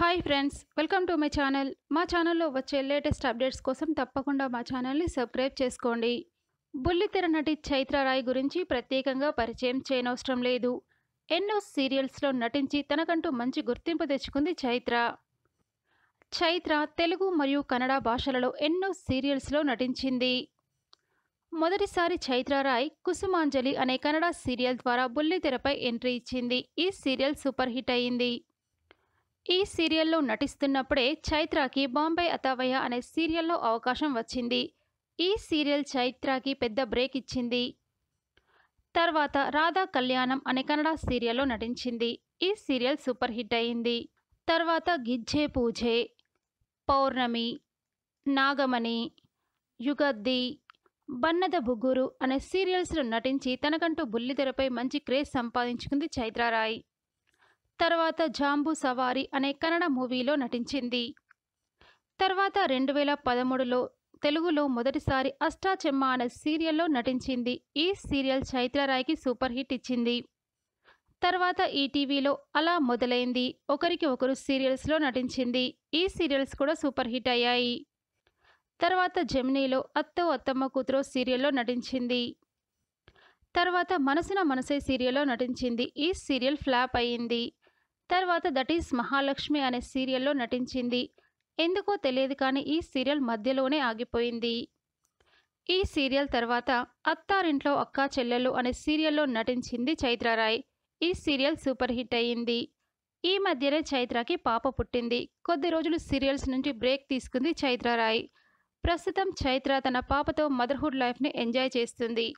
hi friends welcome to my channel మా ఛానల్లో వచ్చే లేటెస్ట్ అప్డేట్స్ కోసం తప్పకుండా మా ఛానల్ని సబ్స్క్రైబ్ చేసుకోండి బుల్లితెర నటి చైత్ర రాయ్ గురించి ప్రత్యేకంగా పరిచయం చేయనవసరం లేదు ఎన్నో సీరియల్స్లో నటించి తనకంటూ మంచి గుర్తింపు తెచ్చుకుంది చైత్ర చైత్ర తెలుగు మరియు కన్నడ భాషలలో ఎన్నో సీరియల్స్లో నటించింది మొదటిసారి చైత్ర రాయ్ కుసుమాంజలి అనే కన్నడ సీరియల్ ద్వారా బుల్లితెరపై ఎంట్రీ ఇచ్చింది ఈ సీరియల్ సూపర్ హిట్ అయింది ఈ సీరియల్లో నటిస్తున్నప్పుడే చైత్రాకి బాంబే అతావయ్య అనే సీరియల్లో అవకాశం వచ్చింది ఈ సీరియల్ చైత్రాకి పెద్ద బ్రేక్ ఇచ్చింది తర్వాత రాధా కళ్యాణం అనే కన్నడ సీరియల్లో నటించింది ఈ సీరియల్ సూపర్ హిట్ అయింది తర్వాత గిజ్జే పూజే పౌర్ణమి నాగమణి యుగద్ది బన్నద బుగ్గురు అనే సీరియల్స్లో నటించి తనకంటూ బుల్లితెరపై మంచి క్రేజ్ సంపాదించుకుంది చైత్రారాయ్ తర్వాత జాంబు సవారి అనే కన్నడ మూవీలో నటించింది తర్వాత రెండు వేల పదమూడులో తెలుగులో మొదటిసారి అష్టా చెమ్మ అనే సీరియల్లో నటించింది ఈ సీరియల్ చైత్రరాయ్కి సూపర్ హిట్ ఇచ్చింది తర్వాత ఈటీవీలో అలా మొదలైంది ఒకరికి ఒకరు సీరియల్స్లో నటించింది ఈ సీరియల్స్ కూడా సూపర్ హిట్ అయ్యాయి తర్వాత జెమినీలో అత్తో అత్తమ్మ కూతురు సీరియల్లో నటించింది తర్వాత మనసున మనసే సీరియల్లో నటించింది ఈ సీరియల్ ఫ్లాప్ అయ్యింది తర్వాత దట్ ఈస్ మహాలక్ష్మి అనే సీరియల్లో నటించింది ఎందుకో తెలియదు కానీ ఈ సీరియల్ మధ్యలోనే ఆగిపోయింది ఈ సీరియల్ తర్వాత అత్తారింట్లో అక్కా చెల్లెలు అనే సీరియల్లో నటించింది రాయ్ ఈ సీరియల్ సూపర్ హిట్ అయ్యింది ఈ మధ్యనే చైత్రకి పాప పుట్టింది కొద్ది రోజులు సీరియల్స్ నుంచి బ్రేక్ తీసుకుంది రాయ్ ప్రస్తుతం చైత్ర తన పాపతో మదర్హుడ్ లైఫ్ని ఎంజాయ్ చేస్తుంది